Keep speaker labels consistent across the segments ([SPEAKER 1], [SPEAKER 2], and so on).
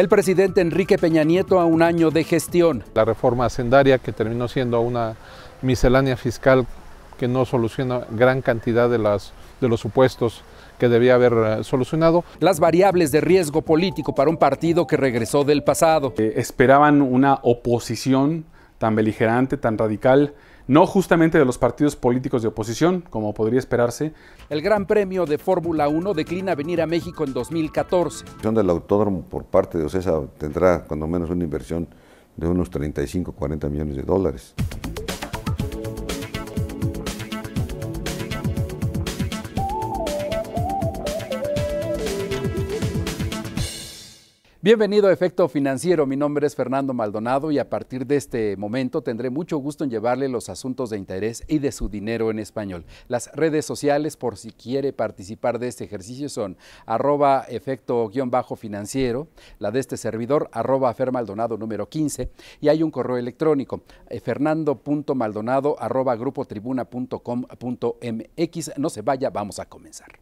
[SPEAKER 1] el presidente Enrique Peña Nieto a un año de gestión. La reforma hacendaria que terminó siendo una miscelánea fiscal que no soluciona gran cantidad de, los supuestos que debía haber eh, solucionado. Las variables de riesgo político para un partido que regresó del pasado. Eh, esperaban una oposición tan beligerante, tan radical, no justamente de los partidos políticos de oposición, como podría esperarse. El Gran Premio de Fórmula 1 declina venir a México en 2014. La inversión del autódromo
[SPEAKER 2] por parte de OCESA tendrá cuando menos una inversión de unos 35, 40 millones de dólares.
[SPEAKER 1] Bienvenido a Efecto Financiero, mi nombre es Fernando Maldonado y a partir de este momento tendré mucho gusto en llevarle los asuntos de interés y de su dinero en español. Las redes sociales por si quiere participar de este ejercicio son arroba efecto-financiero, la de este servidor arroba fermaldonado número 15 y hay un correo electrónico eh, fernando.maldonado arroba No se vaya, vamos a comenzar.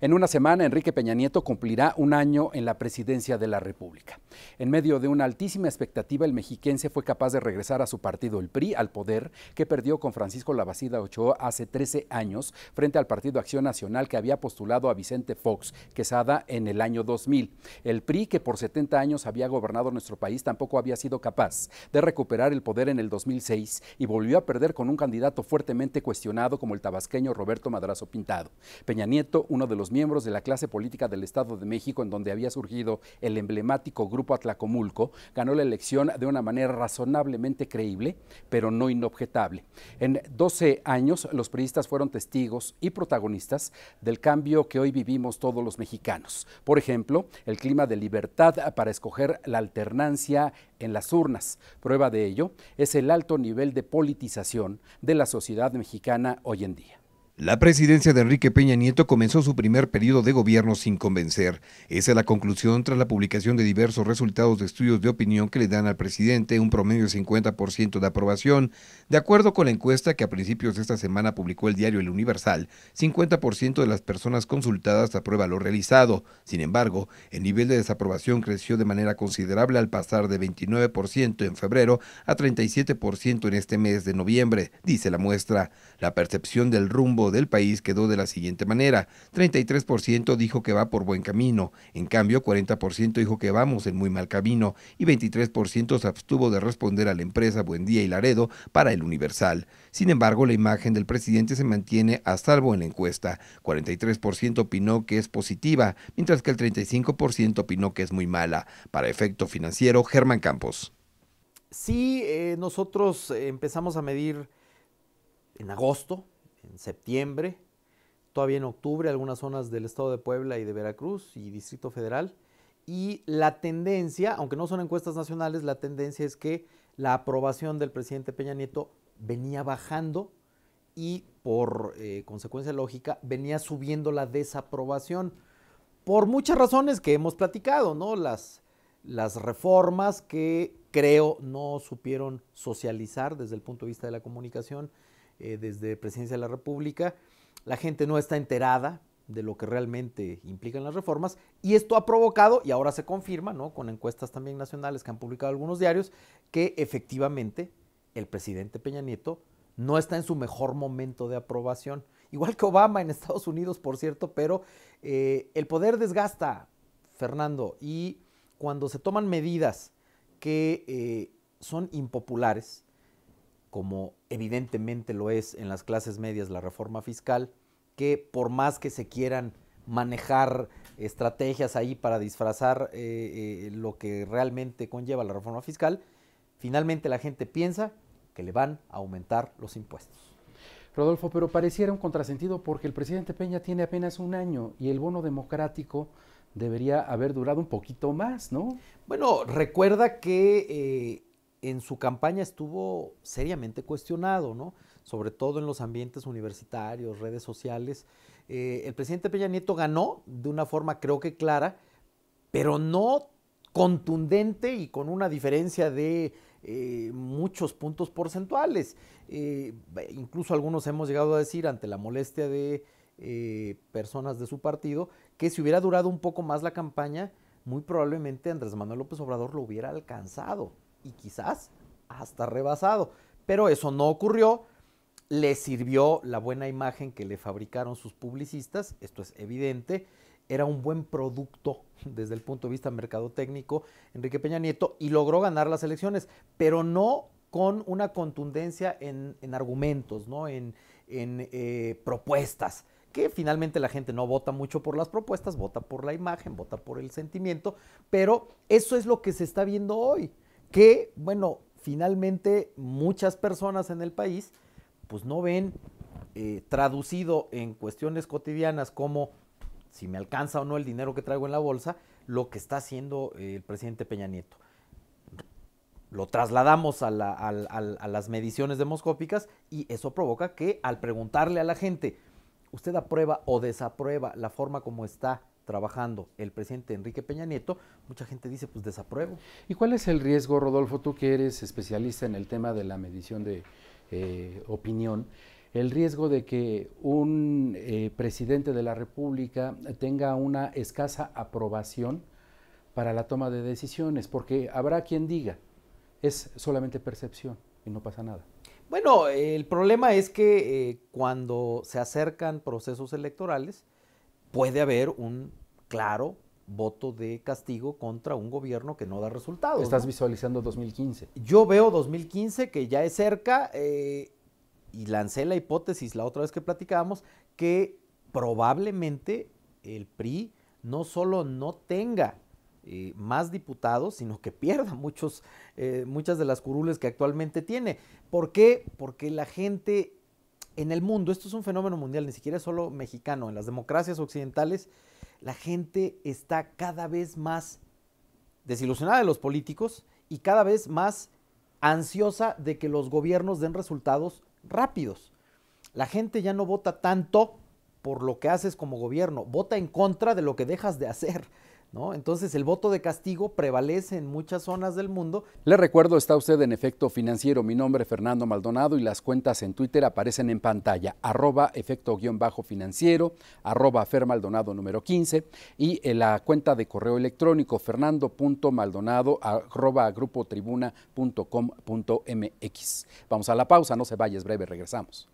[SPEAKER 1] En una semana, Enrique Peña Nieto cumplirá un año en la presidencia de la República. En medio de una altísima expectativa, el mexiquense fue capaz de regresar a su partido, el PRI, al poder, que perdió con Francisco Labacida Ochoa hace 13 años frente al Partido Acción Nacional que había postulado a Vicente Fox Quesada en el año 2000. El PRI, que por 70 años había gobernado nuestro país, tampoco había sido capaz de recuperar el poder en el 2006 y volvió a perder con un candidato fuertemente cuestionado como el tabasqueño Roberto Madrazo Pintado. Peña Nieto, uno de los miembros de la clase política del Estado de México, en donde había surgido el emblemático grupo Atlacomulco, ganó la elección de una manera razonablemente creíble, pero no inobjetable. En 12 años, los periodistas fueron testigos y protagonistas del cambio que hoy vivimos todos los mexicanos. Por ejemplo, el clima de libertad para escoger la alternancia en las urnas. Prueba de ello es el alto nivel de politización de la sociedad mexicana hoy en día.
[SPEAKER 2] La presidencia de Enrique Peña Nieto comenzó su primer periodo de gobierno sin convencer. Esa es la conclusión tras la publicación de diversos resultados de estudios de opinión que le dan al presidente un promedio de 50% de aprobación. De acuerdo con la encuesta que a principios de esta semana publicó el diario El Universal, 50% de las personas consultadas aprueba lo realizado. Sin embargo, el nivel de desaprobación creció de manera considerable al pasar de 29% en febrero a 37% en este mes de noviembre, dice la muestra. La percepción del rumbo del país quedó de la siguiente manera. 33% dijo que va por buen camino, en cambio 40% dijo que vamos en muy mal camino y 23% se abstuvo de responder a la empresa Buendía y Laredo para el Universal. Sin embargo, la imagen del presidente se mantiene a salvo en la encuesta. 43% opinó que es positiva, mientras que el 35% opinó que es muy mala. Para efecto financiero, Germán Campos.
[SPEAKER 3] Sí, eh, nosotros empezamos a medir en agosto, septiembre, todavía en octubre algunas zonas del estado de Puebla y de Veracruz y Distrito Federal. Y la tendencia, aunque no son encuestas nacionales, la tendencia es que la aprobación del presidente Peña Nieto venía bajando y por eh, consecuencia lógica venía subiendo la desaprobación por muchas razones que hemos platicado, ¿no? Las, las reformas que creo no supieron socializar desde el punto de vista de la comunicación, eh, desde Presidencia de la República. La gente no está enterada de lo que realmente implican las reformas y esto ha provocado, y ahora se confirma, ¿no? con encuestas también nacionales que han publicado algunos diarios, que efectivamente el presidente Peña Nieto no está en su mejor momento de aprobación. Igual que Obama en Estados Unidos, por cierto, pero eh, el poder desgasta, Fernando, y cuando se toman medidas que eh, son impopulares, como evidentemente lo es en las clases medias la reforma fiscal, que por más que se quieran manejar estrategias ahí para disfrazar eh, eh, lo que realmente conlleva la reforma fiscal, finalmente la gente piensa
[SPEAKER 1] que le van a aumentar los impuestos. Rodolfo, pero pareciera un contrasentido porque el presidente Peña tiene apenas un año y el bono democrático debería haber durado un poquito más, ¿no? Bueno, recuerda que eh, en su campaña
[SPEAKER 3] estuvo seriamente cuestionado, ¿no? sobre todo en los ambientes universitarios, redes sociales. Eh, el presidente Peña Nieto ganó de una forma creo que clara, pero no contundente y con una diferencia de eh, muchos puntos porcentuales. Eh, incluso algunos hemos llegado a decir, ante la molestia de personas de su partido, que si hubiera durado un poco más la campaña, muy probablemente Andrés Manuel López Obrador lo hubiera alcanzado y quizás hasta rebasado. Pero eso no ocurrió. Le sirvió la buena imagen que le fabricaron sus publicistas, esto es evidente. Era un buen producto desde el punto de vista mercadotécnico, Enrique Peña Nieto, y logró ganar las elecciones, pero no con una contundencia en, argumentos, ¿no? en, eh, propuestas que finalmente la gente no vota mucho por las propuestas, vota por la imagen, vota por el sentimiento, pero eso es lo que se está viendo hoy que, bueno, finalmente muchas personas en el país pues no ven eh, traducido en cuestiones cotidianas como si me alcanza o no el dinero que traigo en la bolsa, lo que está haciendo eh, el presidente Peña Nieto. Lo trasladamos a, las mediciones demoscópicas y eso provoca que al preguntarle a la gente, ¿usted aprueba o desaprueba la forma como está trabajando el presidente Enrique Peña Nieto,
[SPEAKER 1] mucha gente dice, pues desapruebo. ¿Y cuál es el riesgo, Rodolfo, tú que eres especialista en el tema de la medición de eh, opinión? el riesgo de que un eh, presidente de la República tenga una escasa aprobación para la toma de decisiones, porque habrá quien diga, es solamente percepción y no pasa nada.
[SPEAKER 3] Bueno, el problema es que eh, cuando se acercan procesos electorales, puede haber un claro voto de castigo contra un gobierno que no da resultados. Estás visualizando 2015. Yo veo 2015 que ya es cerca eh, y lancé la hipótesis la otra vez que platicábamos que probablemente el PRI no solo no tenga eh, más diputados, sino que pierda muchos, eh, muchas de las curules que actualmente tiene. ¿Por qué? Porque la gente en el mundo, esto es un fenómeno mundial, ni siquiera es solo mexicano, en las democracias occidentales, la gente está cada vez más desilusionada de los políticos y cada vez más ansiosa de que los gobiernos den resultados rápidos. La gente ya no vota tanto por lo que haces como gobierno, vota en contra de lo que dejas de hacer. ¿No? Entonces el voto de castigo prevalece en muchas zonas del mundo.
[SPEAKER 1] Le recuerdo, está usted en efecto financiero. Mi nombre es Fernando Maldonado y las cuentas en Twitter aparecen en pantalla. Arroba efecto-financiero, arroba Fer número 15 y la cuenta de correo electrónico fernando.maldonado arroba grupotribuna.com.mx. Vamos a la pausa, no se vayas breve, regresamos.